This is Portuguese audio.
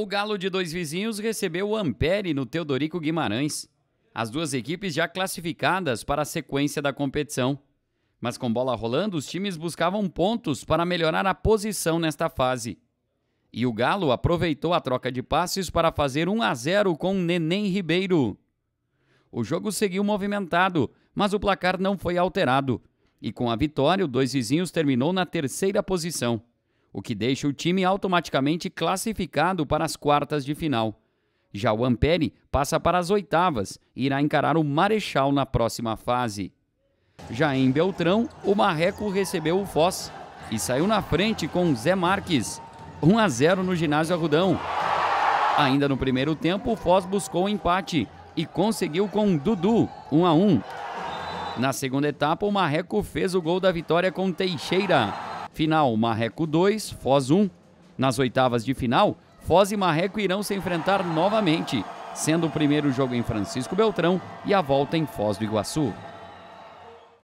O Galo de Dois Vizinhos recebeu o Ampere no Teodorico Guimarães. As duas equipes já classificadas para a sequência da competição. Mas com bola rolando, os times buscavam pontos para melhorar a posição nesta fase. E o Galo aproveitou a troca de passes para fazer 1 a 0 com Neném Ribeiro. O jogo seguiu movimentado, mas o placar não foi alterado. E com a vitória, o Dois Vizinhos terminou na terceira posição o que deixa o time automaticamente classificado para as quartas de final. Já o Ampere passa para as oitavas e irá encarar o Marechal na próxima fase. Já em Beltrão, o Marreco recebeu o Foz e saiu na frente com Zé Marques, 1 a 0 no ginásio Arrudão. Ainda no primeiro tempo, o Foz buscou o empate e conseguiu com Dudu, 1 a 1. Na segunda etapa, o Marreco fez o gol da vitória com Teixeira. Final: Marreco 2, Foz 1. Nas oitavas de final, Foz e Marreco irão se enfrentar novamente, sendo o primeiro jogo em Francisco Beltrão e a volta em Foz do Iguaçu.